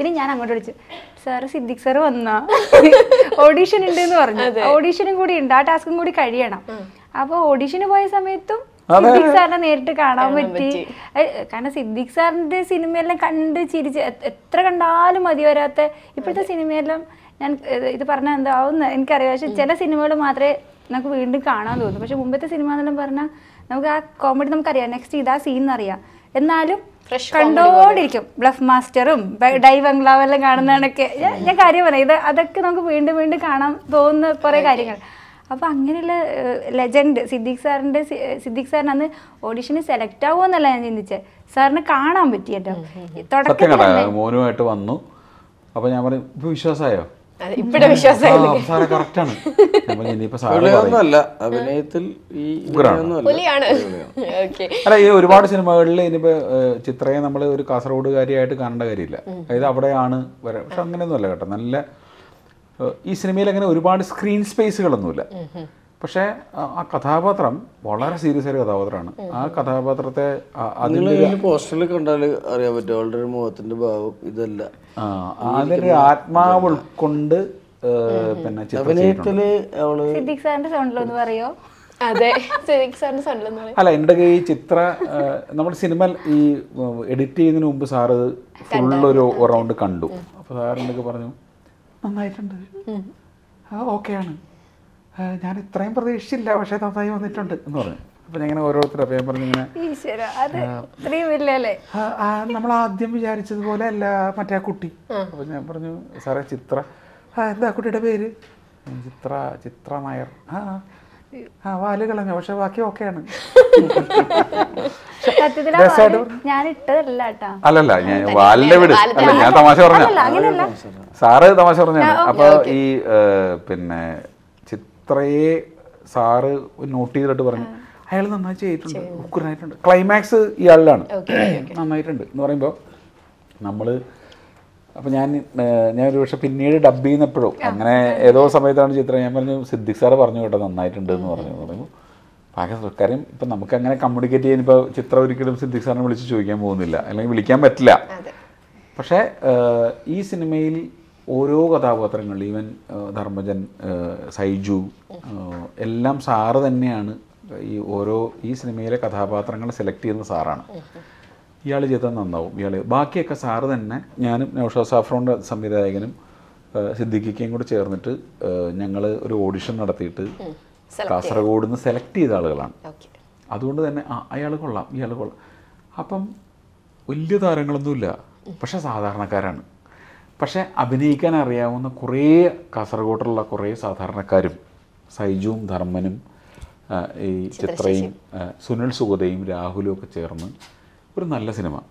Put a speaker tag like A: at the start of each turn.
A: പിന്നെ ഞാൻ അങ്ങോട്ട് വിളിച്ചു സാറ് സിദ്ദിഖ് സാർ വന്നാ ഓഡീഷൻ ഉണ്ട് എന്ന് പറഞ്ഞു ഓഡീഷനും കൂടി ഉണ്ട് ആ ടാസ്കും കൂടി കഴിയണം അപ്പൊ ഓഡീഷന് പോയ സമയത്തും സിദ്ദിഖ് സാറിനെ നേരിട്ട് കാണാൻ പറ്റി കാരണം സിദ്ദിഖ് സാറിന്റെ സിനിമയെല്ലാം കണ്ട് ചിരിച്ച് എത്ര കണ്ടാലും മതി വരാത്ത ഇപ്പോഴത്തെ സിനിമയെല്ലാം ഞാൻ ഇത് പറഞ്ഞാൽ എന്താവുന്ന എനിക്കറിയാം പക്ഷെ ചില സിനിമകൾ മാത്രമേ നമുക്ക് വീണ്ടും കാണാൻ തോന്നുന്നു പക്ഷെ മുമ്പത്തെ സിനിമ എന്നെല്ലാം പറഞ്ഞാൽ നമുക്ക് ആ കോമഡി നമുക്കറിയാം നെക്സ്റ്റ് ഇതാ സീൻ എന്നറിയാം എന്നാലും കണ്ടോണ്ടിരിക്കും ബ്ലഫ് മാസ്റ്ററും ഡൈവ് ബംഗ്ലാവ് എല്ലാം കാണുന്നതാണൊക്കെ ഞാൻ കാര്യം പറയാം ഇത് അതൊക്കെ നമുക്ക് വീണ്ടും വീണ്ടും കാണാൻ തോന്നുന്ന കുറേ കാര്യങ്ങൾ അപ്പോൾ അങ്ങനെയുള്ള ലെജൻഡ് സിദ്ദിഖ് സാറിന്റെ സിദ്ദിഖ് സാറിന് അന്ന് ഓഡിഷന് സെലക്ട് എന്നല്ല ഞാൻ ചിന്തിച്ചത് സാറിന് കാണാൻ പറ്റിയല്ലോ തുടക്കം
B: മോനുമായിട്ട് വന്നു അപ്പോൾ ഞാൻ പറയും ഇപ്പൊ വിശ്വാസമായോ ഇപ്പഴേ അഭിനയത്തിൽ
A: അല്ല ഈ ഒരുപാട്
B: സിനിമകളിൽ ഇനിയിപ്പോ ചിത്രയെ നമ്മൾ ഒരു കാസർഗോഡുകാരിയായിട്ട് കാണേണ്ട കാര്യമില്ല അതായത് അവിടെയാണ് വരാം പക്ഷെ അങ്ങനെയൊന്നുമല്ല കേട്ടോ നല്ല ഈ സിനിമയിൽ അങ്ങനെ ഒരുപാട് സ്ക്രീൻ സ്പേസുകളൊന്നുമില്ല പക്ഷേ ആ കഥാപാത്രം വളരെ സീരിയസ് ആയ കഥാപാത്രമാണ് ആ കഥാപാത്രത്തെ
A: പോസ്റ്ററിൽ കണ്ടാൽ അറിയാൻ പറ്റും അവളുടെ മുഖത്തിന്റെ ഭാവം ഇതല്ല
B: അതിന്റെ ആത്മാവ് ഉൾക്കൊണ്ട് പിന്നെ അല്ല എൻ്റെ ഈ ചിത്ര നമ്മൾ സിനിമ ഈ എഡിറ്റ് ചെയ്യുന്നതിന് മുമ്പ് സാറ് ഫുള്ളൊരു റൗണ്ട് കണ്ടു അപ്പോൾ സാർ പറഞ്ഞു നന്നായിട്ടുണ്ട് ആ ഓക്കെയാണ് ഞാൻ ഇത്രയും പ്രതീക്ഷിച്ചില്ല പക്ഷേ നന്നായി വന്നിട്ടുണ്ട് എന്ന് പറഞ്ഞു അപ്പൊ ഇങ്ങനെ ഓരോരുത്തർ അഭയം ഇങ്ങനെ നമ്മൾ ആദ്യം വിചാരിച്ചതുപോലെ അല്ല മറ്റേ കുട്ടി അപ്പൊ ഞാൻ പറഞ്ഞു സാറേ ചിത്ര എന്താ കുട്ടിയുടെ പേര് ചിത്ര ചിത്ര നായർ ആ ആ വാല് കളഞ്ഞു പക്ഷെ ബാക്കി ഓക്കെയാണ് അല്ലല്ല ഞാൻ വാലിന്റെ വീട് അല്ല ഞാൻ തമാശ പറഞ്ഞ സാറ് തമാശ പറഞ്ഞാണ് അപ്പൊ ഈ പിന്നെ ഇത്രയേ സാറ് നോട്ട് ചെയ്തിട്ട് പറഞ്ഞു അയാൾ നന്നായി ചെയ്തിട്ടുണ്ട് ഉക്കുറായിട്ടുണ്ട് ക്ലൈമാക്സ് ഇയാളിലാണ് നന്നായിട്ടുണ്ട് എന്ന് പറയുമ്പോൾ നമ്മൾ അപ്പോൾ ഞാൻ ഞാൻ ഒരു പക്ഷേ പിന്നീട് ഡബ് ചെയ്യുന്നപ്പോഴും അങ്ങനെ ഏതോ സമയത്താണ് ചിത്രം ഞാൻ പറഞ്ഞു സിദ്ദിഖ് സാറ് പറഞ്ഞു കേട്ടോ നന്നായിട്ടുണ്ട് എന്ന് പറഞ്ഞു പറയുമ്പോൾ പാകിസ്ഥാൻ കാര്യം ഇപ്പം നമുക്ക് അങ്ങനെ കമ്മ്യൂണിക്കേറ്റ് ചെയ്യാൻ ഇപ്പോൾ ചിത്രം ഒരിക്കലും സിദ്ദിഖ് സാറിനെ വിളിച്ച് ചോദിക്കാൻ പോകുന്നില്ല അല്ലെങ്കിൽ വിളിക്കാൻ പറ്റില്ല പക്ഷേ ഈ സിനിമയിൽ ഓരോ കഥാപാത്രങ്ങൾ ഈവൻ ധർമ്മജൻ സൈജു എല്ലാം സാറ് തന്നെയാണ് ഈ ഓരോ ഈ സിനിമയിലെ കഥാപാത്രങ്ങളെ സെലക്ട് ചെയ്യുന്ന സാറാണ് ഇയാൾ ചെയ്താൽ നന്നാവും ഇയാൾ ബാക്കിയൊക്കെ സാറ് തന്നെ ഞാനും നൌഷാ സാഫ്രോൻ്റെ സംവിധായകനും സിദ്ദിഖിക്കയും കൂടെ ചേർന്നിട്ട് ഞങ്ങൾ ഒരു ഓഡിഷൻ നടത്തിയിട്ട് കാസർഗോഡ് നിന്ന് സെലക്ട് ചെയ്ത ആളുകളാണ് അതുകൊണ്ട് തന്നെ ആ അയാൾ കൊള്ളാം ഇയാൾ കൊള്ളാം അപ്പം വലിയ താരങ്ങളൊന്നുമില്ല പക്ഷെ സാധാരണക്കാരാണ് പക്ഷേ അഭിനയിക്കാൻ അറിയാവുന്ന കുറേ കാസർഗോട്ടുള്ള കുറേ സാധാരണക്കാരും സൈജുവും ധർമ്മനും ഈ ചിത്രയും സുനിൽ സുഗതയും രാഹുലും ഒക്കെ ചേർന്ന് ഒരു നല്ല സിനിമ